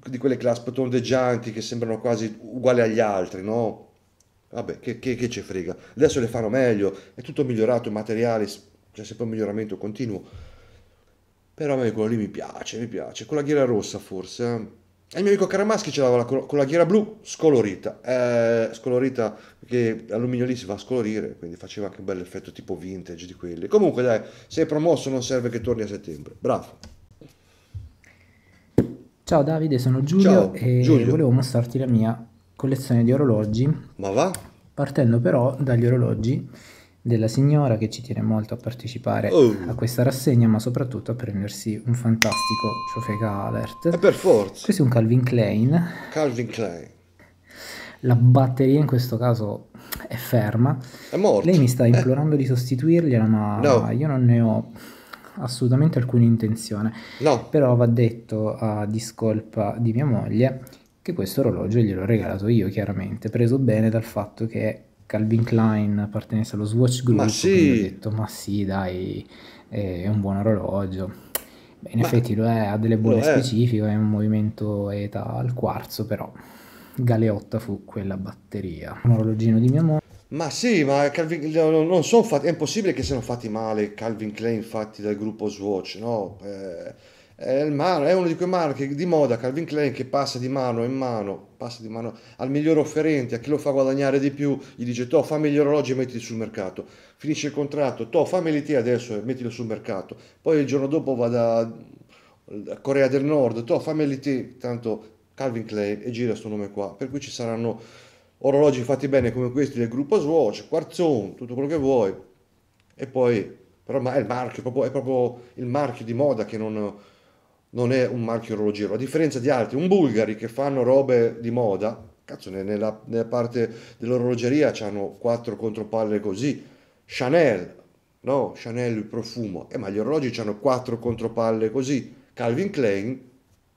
di quelle claspe tondeggianti che sembrano quasi uguali agli altri, no? Vabbè, che, che, che ci frega. Adesso le fanno meglio, è tutto migliorato, i materiali, c'è sempre un miglioramento continuo. Però a me quello lì mi piace, mi piace. Con la ghiera rossa forse. Eh? E il mio amico Caramaschi ce l'aveva con la ghiera blu scolorita, eh, scolorita che l'alluminio lì si va a scolorire, quindi faceva anche un bel effetto tipo vintage di quelli. Comunque dai, sei promosso non serve che torni a settembre, bravo. Ciao Davide, sono Giulio Ciao, e Giulio. volevo mostrarti la mia collezione di orologi. Ma va? Partendo però dagli orologi della signora che ci tiene molto a partecipare oh. a questa rassegna, ma soprattutto a prendersi un fantastico ciofega alert. E eh, per forza. Questo è un Calvin Klein. Calvin Klein. La batteria in questo caso è ferma. È morta. Lei mi sta eh. implorando eh. di sostituirgliela, ma no. io non ne ho assolutamente alcuna intenzione. No. Però va detto a discolpa di mia moglie che questo orologio gliel'ho regalato io, chiaramente, preso bene dal fatto che Calvin Klein appartenesse allo Swatch Group, ma sì. ho detto ma sì dai, è un buon orologio. Beh, in ma effetti lo è, ha delle buone specifiche, è. un movimento ETA al quarzo, però Galeotta fu quella batteria. Un orologino di mia moglie. Ma sì, ma Calvin, non sono fatti, è impossibile che siano fatti male Calvin Klein fatti dal gruppo Swatch, no? Eh è uno di quei marchi di moda Calvin Klein che passa di mano in mano, passa di mano al miglior offerente, a chi lo fa guadagnare di più, gli dice to fammi gli orologi e mettili sul mercato, finisce il contratto, to fammeli te adesso e mettili sul mercato, poi il giorno dopo va da Corea del Nord, to fammeli te, tanto Calvin Klein e gira questo nome qua, per cui ci saranno orologi fatti bene come questi del gruppo Swatch, Quarzon, tutto quello che vuoi, e poi però ma è il marchio, è proprio il marchio di moda che non non è un marchio orologero, a differenza di altri, un bulgari che fanno robe di moda, cazzo, nella, nella parte dell'orologeria hanno quattro contropalle così, Chanel, no? Chanel il profumo, eh, ma gli orologi hanno quattro contropalle così, Calvin Klein,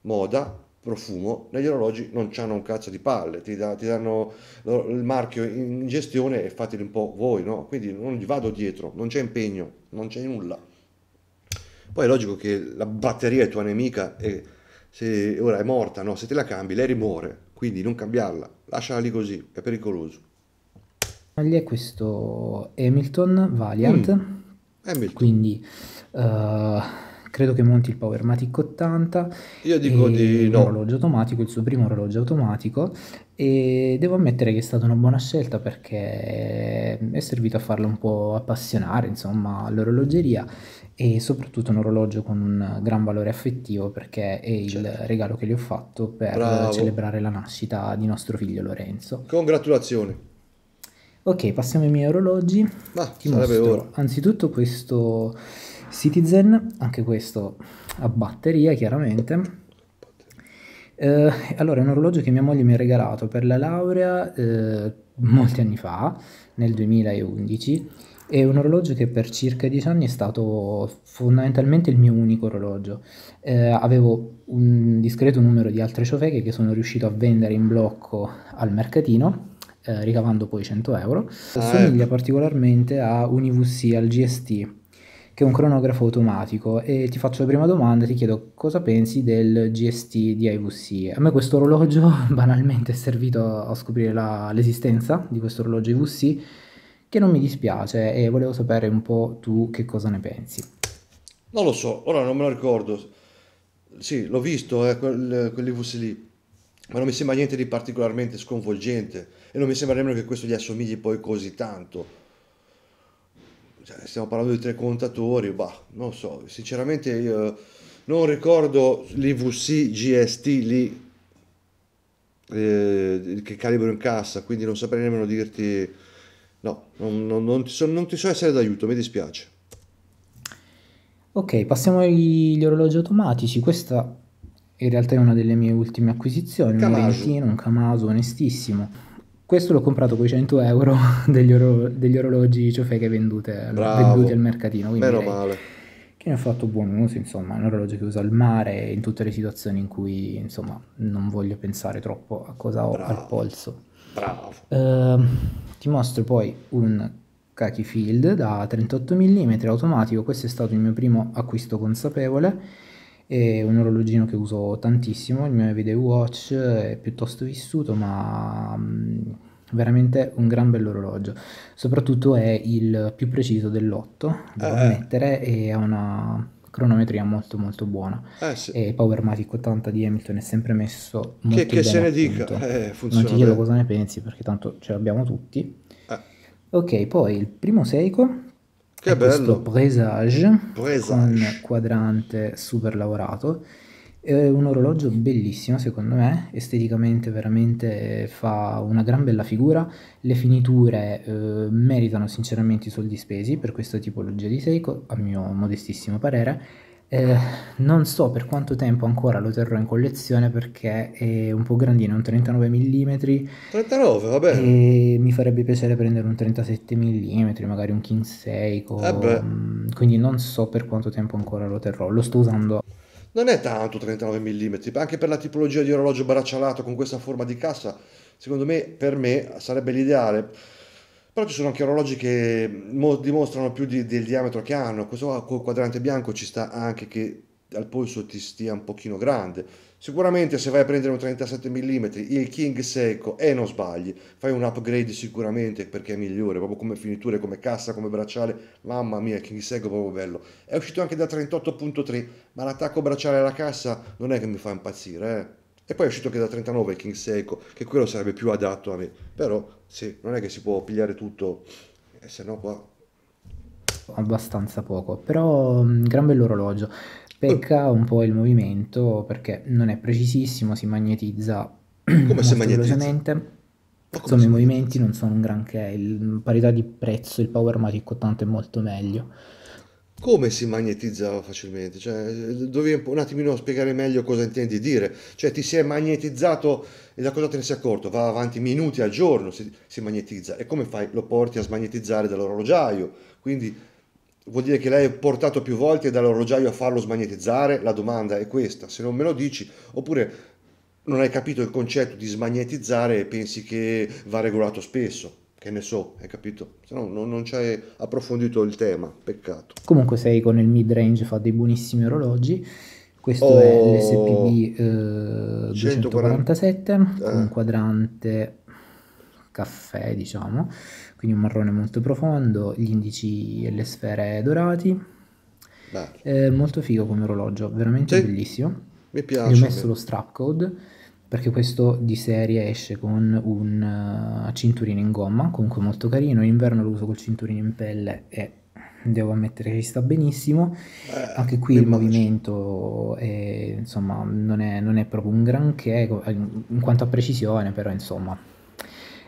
moda, profumo, negli orologi non hanno un cazzo di palle, ti, da, ti danno il marchio in gestione e fateli un po' voi, no? Quindi non gli vado dietro, non c'è impegno, non c'è nulla. Poi è logico che la batteria è tua nemica e se ora è morta, no? se te la cambi lei rimuore, quindi non cambiarla, lasciala lì così, è pericoloso. È questo Hamilton Valiant, mm. Hamilton. quindi uh, credo che monti il Powermatic 80, io dico di no. Orologio automatico, il suo primo orologio automatico e devo ammettere che è stata una buona scelta perché è servito a farlo un po' appassionare insomma all'orologeria e soprattutto un orologio con un gran valore affettivo perché è il certo. regalo che gli ho fatto per Bravo. celebrare la nascita di nostro figlio Lorenzo. Congratulazioni. Ok, passiamo ai miei orologi. Ma Ti sarebbe mostro, ora. Anzitutto questo Citizen, anche questo a batteria chiaramente. Eh, allora, è un orologio che mia moglie mi ha regalato per la laurea eh, molti anni fa, nel 2011 è un orologio che per circa dieci anni è stato fondamentalmente il mio unico orologio. Eh, avevo un discreto numero di altre ciofeche che sono riuscito a vendere in blocco al mercatino, eh, ricavando poi 100 euro. Assomiglia ah, ecco. particolarmente a un IVC, al GST, che è un cronografo automatico e ti faccio la prima domanda, ti chiedo cosa pensi del GST di IVC. A me questo orologio banalmente è servito a scoprire la, l'esistenza di questo orologio IVC che non mi dispiace e volevo sapere un po' tu che cosa ne pensi. Non lo so, ora non me lo ricordo. Sì, l'ho visto, eh, quel, quell'Ivus lì, ma non mi sembra niente di particolarmente sconvolgente e non mi sembra nemmeno che questo gli assomigli poi così tanto. Cioè, stiamo parlando di tre contatori, bah, non lo so, sinceramente io non ricordo l'IVC GST lì eh, che calibro in cassa, quindi non saprei nemmeno dirti No, non, non, non, ti so, non, ti so, essere d'aiuto, mi dispiace. Ok, passiamo agli orologi automatici. Questa in realtà è una delle mie ultime acquisizioni, un Valentino, un Camaso, onestissimo. Questo l'ho comprato con i 100 euro degli, oro, degli orologi ciofeche vendute, venduti al mercatino. Meno male. Che ne ho fatto buon uso, insomma, è un orologio che uso al mare in tutte le situazioni in cui, insomma, non voglio pensare troppo a cosa ho Bravo. al polso. Bravo. Eh, ti mostro poi un Kaki Field da 38 mm automatico, questo è stato il mio primo acquisto consapevole è un orologino che uso tantissimo, il mio video watch è piuttosto vissuto ma mm, veramente un gran bell'orologio soprattutto è il più preciso dell'otto da eh. ammettere e ha una cronometria molto molto buona eh, sì. e Powermatic 80 di Hamilton è sempre messo molto che, che se ne dica eh, non ti chiedo cosa ne pensi perché tanto ce l'abbiamo tutti eh. ok poi il primo Seiko che è bello presage, presage con quadrante super lavorato è un orologio bellissimo secondo me, esteticamente veramente fa una gran bella figura, le finiture eh, meritano sinceramente i soldi spesi per questa tipologia di Seiko, a mio modestissimo parere. Eh, non so per quanto tempo ancora lo terrò in collezione perché è un po' grandino, è un 39 mm. 39, vabbè. E mi farebbe piacere prendere un 37 mm, magari un King Seiko. Eh mm, quindi non so per quanto tempo ancora lo terrò, lo sto usando non è tanto 39 mm, anche per la tipologia di orologio braccialato con questa forma di cassa, secondo me, per me sarebbe l'ideale. Però ci sono anche orologi che dimostrano più di, del diametro che hanno, questo qua col quadrante bianco ci sta anche che al polso ti stia un pochino grande Sicuramente se vai a prendere un 37 mm, il King Seiko, e eh, non sbagli, fai un upgrade sicuramente perché è migliore, proprio come finiture, come cassa, come bracciale. Mamma mia, King Seiko è proprio bello. È uscito anche da 38.3, ma l'attacco bracciale alla cassa non è che mi fa impazzire, eh. E poi è uscito anche da 39 il King Seiko, che quello sarebbe più adatto a me. Però sì, non è che si può pigliare tutto, e eh, se no qua abbastanza poco, però un mm, gran bell'orologio. Pecca eh. un po' il movimento perché non è precisissimo, si magnetizza come si magnetizza? Come Insomma, i movimenti non sono un granché, il parità di prezzo, il Powermatic 80 è molto meglio. Come si magnetizza facilmente? Cioè, dovevi un attimino spiegare meglio cosa intendi dire. Cioè, ti sei magnetizzato e da cosa te ne sei accorto? Va avanti minuti al giorno, si, si magnetizza. E come fai? Lo porti a smagnetizzare dall'orologiaio. Quindi vuol dire che l'hai portato più volte dall'orologiaio a farlo smagnetizzare? La domanda è questa, se non me lo dici, oppure non hai capito il concetto di smagnetizzare e pensi che va regolato spesso. Che ne so, hai capito? Se no non, non ci hai approfondito il tema, peccato. Comunque sei con il mid range, fa dei buonissimi orologi. Questo oh, è l'SPB eh, 247 140... con quadrante caffè, diciamo quindi un marrone molto profondo, gli indici e le sfere dorati. Eh, molto figo come orologio, veramente sì. bellissimo. Mi piace. Gli ho messo lo strap code perché questo di serie esce con un uh, cinturino in gomma, comunque molto carino. In inverno lo uso col cinturino in pelle e devo ammettere che sta benissimo. Eh, Anche qui il immagino. movimento è, insomma, non, è, non, è, proprio un granché in quanto a precisione, però insomma.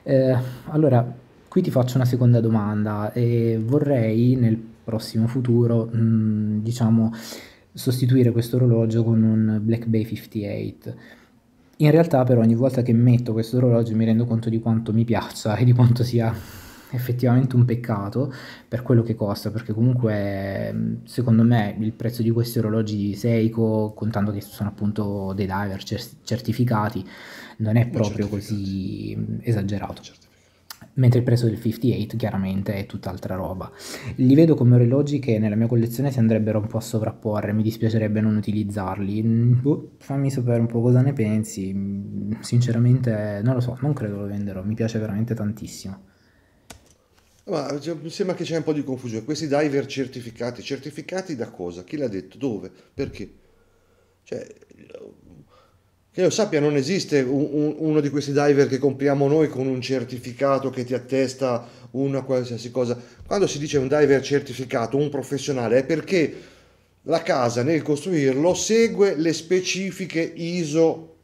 Eh, allora, Qui ti faccio una seconda domanda e vorrei nel prossimo futuro, mh, mm, diciamo, sostituire questo orologio con un Black Bay 58. In realtà però ogni volta che metto questo orologio mi rendo conto di quanto mi piaccia e di quanto sia effettivamente un peccato per quello che costa, perché comunque mm, secondo me il prezzo di questi orologi Seiko, contando che sono appunto dei diver certificati, non è proprio così mm, esagerato. Certo mentre il prezzo del 58 chiaramente è tutt'altra roba. Li vedo come orologi che nella mia collezione si andrebbero un po' a sovrapporre, mi dispiacerebbe non utilizzarli. Boh, fammi sapere un po' cosa ne pensi, sinceramente non lo so, non credo lo venderò, mi piace veramente tantissimo. Ma cioè, mi sembra che c'è un po' di confusione. Questi diver certificati, certificati da cosa? Chi l'ha detto? Dove? Perché? Cioè, che io sappia, non esiste un, un, uno di questi diver che compriamo noi con un certificato che ti attesta una qualsiasi cosa. Quando si dice un diver certificato, un professionale, è perché la casa nel costruirlo segue le specifiche ISO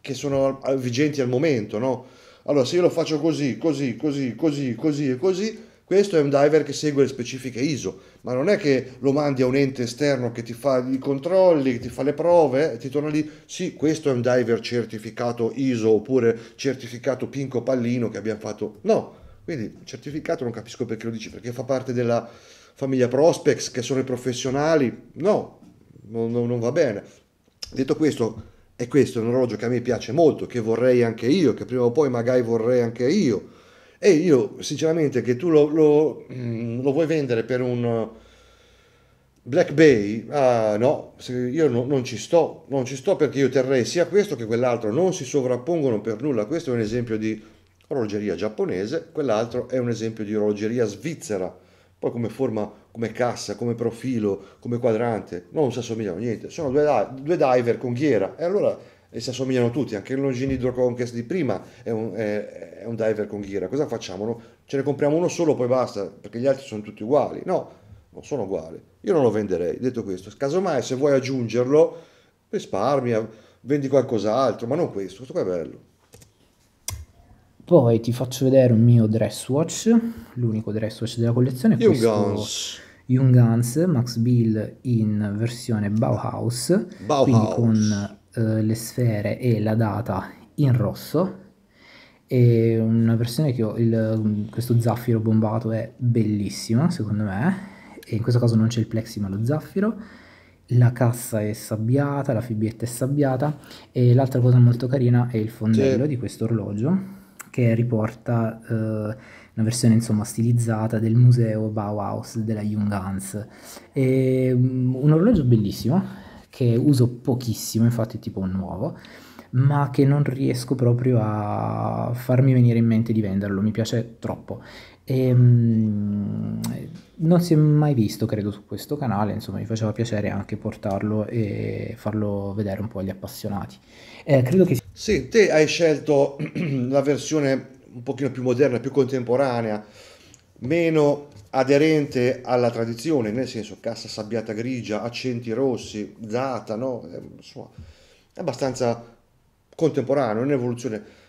che sono vigenti al momento, no? Allora, se io lo faccio così, così, così, così, così e così questo è un diver che segue le specifiche ISO, ma non è che lo mandi a un ente esterno che ti fa i controlli, che ti fa le prove, e ti torna lì, sì, questo è un diver certificato ISO oppure certificato Pinco Pallino che abbiamo fatto. No, quindi certificato non capisco perché lo dici, perché fa parte della famiglia Prospex, che sono i professionali. No, non, non va bene. Detto questo, è questo un orologio che a me piace molto, che vorrei anche io, che prima o poi magari vorrei anche io e io, sinceramente, che tu lo, lo, mm, lo vuoi vendere per un uh, Black Bay, ah, no, io no, non ci sto, non ci sto perché io terrei sia questo che quell'altro, non si sovrappongono per nulla. Questo è un esempio di orologeria giapponese, quell'altro è un esempio di orologeria svizzera. Poi come forma, come cassa, come profilo, come quadrante, non si assomigliano a niente. Sono due, due diver con ghiera. E allora e si assomigliano tutti, anche il Longini Hydroconquest di prima è un, è, è un, diver con ghiera, cosa facciamo? No? Ce ne compriamo uno solo poi basta, perché gli altri sono tutti uguali, no, non sono uguali, io non lo venderei, detto questo, casomai se vuoi aggiungerlo risparmia, vendi qualcos'altro, ma non questo, questo qua è bello. Poi ti faccio vedere un mio dress watch, l'unico dress watch della collezione. Young questo... Guns. Guns Max Bill in versione Bauhaus, Bauhaus. quindi con eh, le sfere e la data in rosso e una versione che ho il, mm, questo zaffiro bombato è bellissima secondo me e in questo caso non c'è il plexi ma lo zaffiro la cassa è sabbiata la fibietta è sabbiata e l'altra cosa molto carina è il fondello di questo orologio che riporta eh, una versione insomma stilizzata del museo Bauhaus della Jungans è mm, un orologio bellissimo che uso pochissimo, infatti è tipo un nuovo, ma che non riesco proprio a farmi venire in mente di venderlo, mi piace troppo. E, ehm, non si è mai visto, credo, su questo canale, insomma mi faceva piacere anche portarlo e farlo vedere un po' agli appassionati. Eh, credo che... Sì, te hai scelto la versione un pochino più moderna, più contemporanea, meno aderente alla tradizione, nel senso cassa sabbiata grigia, accenti rossi, zata, no? Eh, è abbastanza contemporaneo, in evoluzione.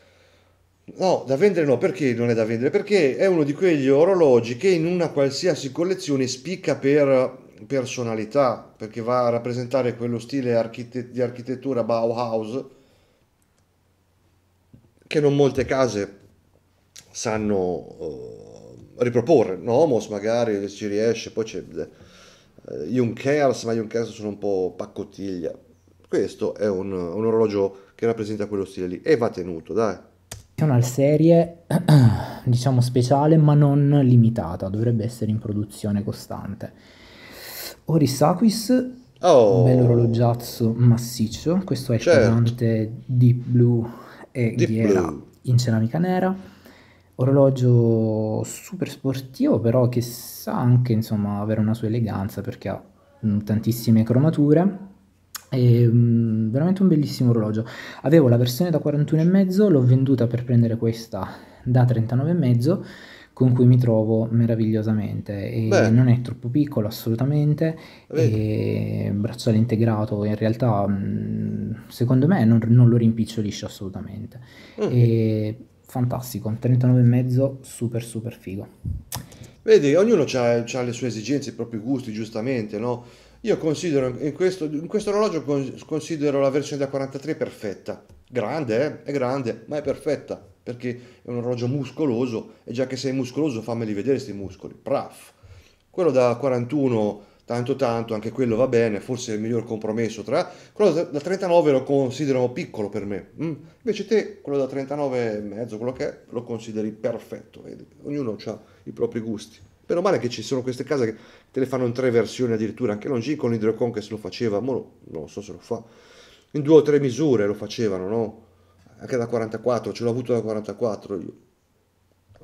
No, da vendere no, perché non è da vendere? Perché è uno di quegli orologi che in una qualsiasi collezione spicca per personalità, perché va a rappresentare quello stile archite- di architettura Bauhaus che non molte case sanno... Uh, riproporre. Nomos magari ci riesce, poi c'è eh, Junkers, ma Junkers sono un po' paccottiglia. Questo è un, un orologio che rappresenta quello stile lì e va tenuto, dai. è una serie diciamo speciale ma non limitata dovrebbe essere in produzione costante Orisaquis oh. bello orologiazzo massiccio questo è certo. pesante deep blue e deep ghiera blue. in ceramica nera orologio super sportivo però che sa anche insomma avere una sua eleganza perché ha mm, tantissime cromature e ehm, veramente un bellissimo orologio avevo la versione da 41,5 l'ho venduta per prendere questa da 39,5 con cui mi trovo meravigliosamente e non è troppo piccolo assolutamente e bracciale integrato in realtà mm, secondo me non, non lo rimpicciolisce assolutamente mm. e fantastico, 39,5 super super figo. Vedi, ognuno ha le sue esigenze, i propri gusti, giustamente, no? Io considero, in questo, in questo orologio considero la versione da 43 perfetta. Grande, eh? È grande, ma è perfetta, perché è un orologio muscoloso e già che sei muscoloso fammeli vedere questi muscoli. Praf. Quello da 41 tanto tanto anche quello va bene, forse è il miglior compromesso tra... Quello da 39 lo considero piccolo per me, mm. invece te quello da 39 e mezzo, quello che è, lo consideri perfetto, vedi? ognuno ha i propri gusti. Meno male che ci sono queste case che te le fanno in tre versioni addirittura, anche Longin con l'Hydrocon che se lo faceva, ma non so se lo fa, in due o tre misure lo facevano, no? Anche da 44, ce l'ho avuto da 44 io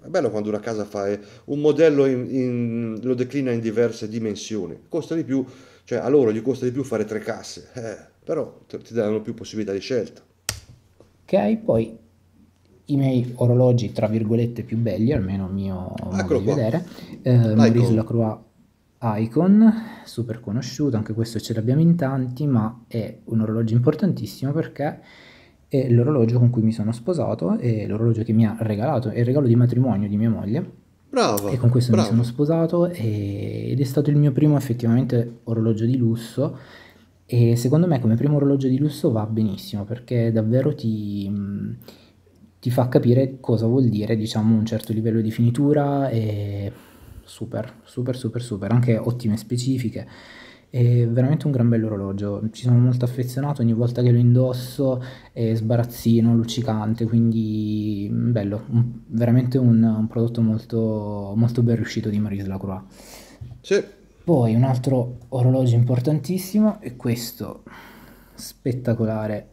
è bello quando una casa fa eh, un modello in, in, lo declina in diverse dimensioni. Costa di più, cioè a loro gli costa di più fare tre casse, eh, però ti danno più possibilità di scelta. Ok, poi i miei orologi, tra virgolette, più belli, almeno il mio modo di vedere. Eh, Maurice Lacroix Icon, super conosciuto, anche questo ce l'abbiamo in tanti, ma è un orologio importantissimo perché e l'orologio con cui mi sono sposato e l'orologio che mi ha regalato, è il regalo di matrimonio di mia moglie. Bravo. E con questo bravo. mi sono sposato e, ed è stato il mio primo effettivamente orologio di lusso e secondo me come primo orologio di lusso va benissimo perché davvero ti, mm, ti fa capire cosa vuol dire diciamo un certo livello di finitura e super, super, super, super, anche ottime specifiche è veramente un gran bell'orologio, ci sono molto affezionato, ogni volta che lo indosso è sbarazzino, luccicante, quindi mm, bello, un, veramente un, un, prodotto molto, molto ben riuscito di Maris Lacroix. Sì. Poi un altro orologio importantissimo è questo spettacolare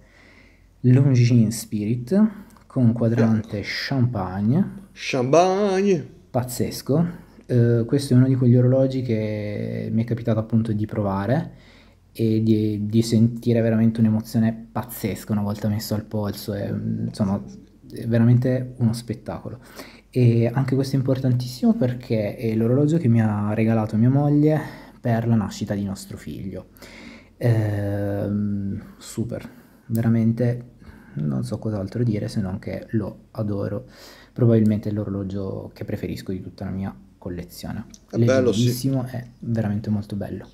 Longines Spirit con quadrante eh. champagne. Champagne! Pazzesco eh, questo è uno di quegli orologi che mi è capitato appunto di provare e di, di sentire veramente un'emozione pazzesca una volta messo al polso, è, insomma è veramente uno spettacolo. E anche questo è importantissimo perché è l'orologio che mi ha regalato mia moglie per la nascita di nostro figlio. Ehm, super, veramente non so cos'altro dire se non che lo adoro. Probabilmente è l'orologio che preferisco di tutta la mia vita colleziona. È bellissimo, sì. è veramente molto bello.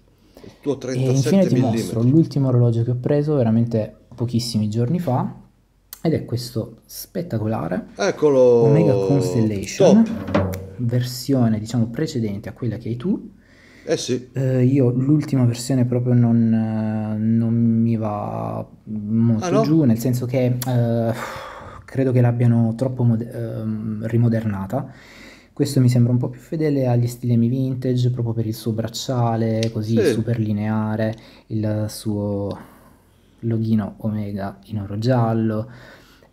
Il tuo 37 e infine ti mm. mostro l'ultimo orologio che ho preso veramente pochissimi giorni fa ed è questo spettacolare Eccolo. Omega Constellation Top. versione diciamo precedente a quella che hai tu eh sì. Eh, io l'ultima versione proprio non, non mi va molto ah, no? giù, nel senso che eh, credo che l'abbiano troppo mod- eh, rimodernata questo mi sembra un po' più fedele agli stilemi vintage, proprio per il suo bracciale, così sì. super lineare, il suo loghino Omega in oro giallo.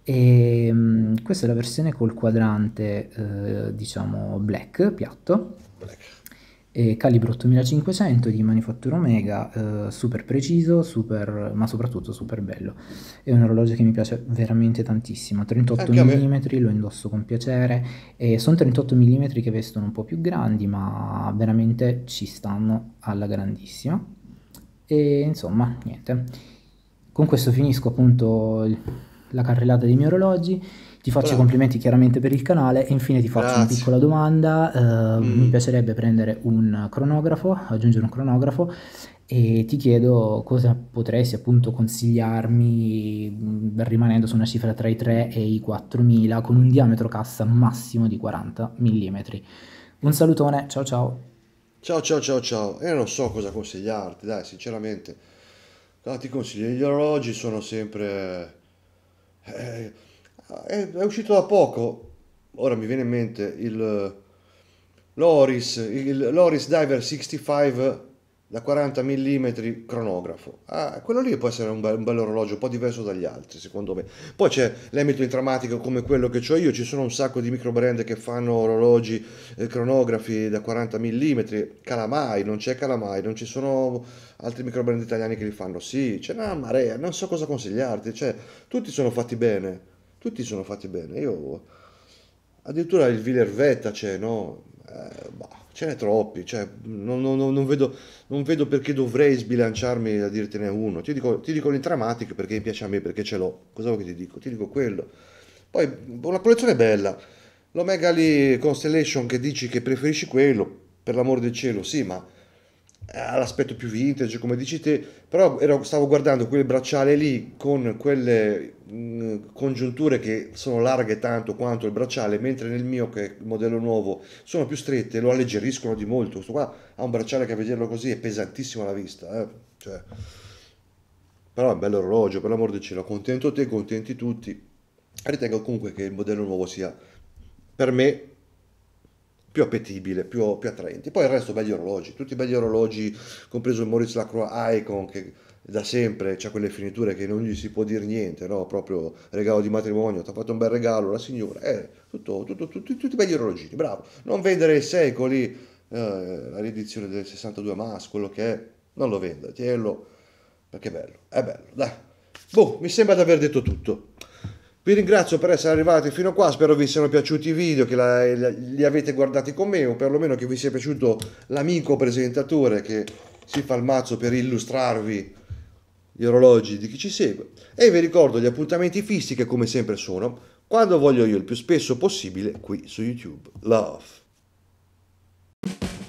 E, mm, questa è la versione col quadrante, eh, diciamo, black, piatto. Black e calibro 8500 di manifattura Omega, eh, super preciso, super, ma soprattutto super bello. È un orologio che mi piace veramente tantissimo. 38 mm, lo indosso con piacere. E sono 38 mm che vestono un po' più grandi, ma veramente ci stanno alla grandissima. E insomma, niente. Con questo finisco appunto la carrellata dei miei orologi. Ti faccio i complimenti chiaramente per il canale e infine ti faccio Grazie. una piccola domanda. Uh, mm. Mi piacerebbe prendere un cronografo, aggiungere un cronografo e ti chiedo cosa potresti appunto consigliarmi mm, rimanendo su una cifra tra i 3 e i 4000 con un diametro cassa massimo di 40 mm. Un salutone, ciao ciao. Ciao ciao ciao ciao, io non so cosa consigliarti, dai, sinceramente. Ah, ti consiglio, gli orologi sono sempre... Eh, è, è, uscito da poco, ora mi viene in mente, il eh, Loris, il Loris Diver 65 da 40 mm cronografo. Ah, quello lì può essere un, bel, un bello orologio, un po' diverso dagli altri, secondo me. Poi c'è l'Hamilton traumatico come quello che ho io, ci sono un sacco di micro brand che fanno orologi eh, cronografi da 40 mm, Calamai, non c'è Calamai, non ci sono altri micro brand italiani che li fanno. Sì, c'è una marea, non so cosa consigliarti, cioè tutti sono fatti bene tutti sono fatti bene. Io addirittura il Villervetta c'è, no? Eh, bah, ce n'è troppi, cioè, non, non, non, vedo, non, vedo, perché dovrei sbilanciarmi a dirtene uno. Ti dico, ti dico l'intramatico perché mi piace a me, perché ce l'ho. Cosa vuoi che ti dico? Ti dico quello. Poi una collezione bella. L'Omega Lee Constellation che dici che preferisci quello, per l'amor del cielo, sì, ma eh, all'aspetto più vintage, come dici te, però ero, stavo guardando quel bracciale lì con quelle mh, congiunture che sono larghe tanto quanto il bracciale, mentre nel mio, che è il modello nuovo, sono più strette, lo alleggeriscono di molto. Questo qua ha un bracciale che a vederlo così è pesantissimo alla vista, eh? cioè, però è un bello orologio, per l'amor del cielo, contento te, contenti tutti. Ritengo comunque che il modello nuovo sia per me più appetibile, più, più, attraenti. Poi il resto belli orologi, tutti belli orologi, compreso il Maurice Lacroix Icon che da sempre ha quelle finiture che non gli si può dire niente, no? proprio regalo di matrimonio, ti ha fatto un bel regalo la signora, eh, tutto, tutto, tutto, tutti belli orologini, bravo. Non vendere i secoli, eh, la riedizione del 62 Mas, quello che è, non lo venda, tienilo, eh, perché è bello, è bello, dai. Boh, mi sembra di aver detto tutto. Vi ringrazio per essere arrivati fino a qua, spero vi siano piaciuti i video, che la, li avete guardati con me o perlomeno che vi sia piaciuto l'amico presentatore che si fa il mazzo per illustrarvi gli orologi di chi ci segue. E vi ricordo gli appuntamenti fissi che come sempre sono, quando voglio io il più spesso possibile qui su YouTube. Love!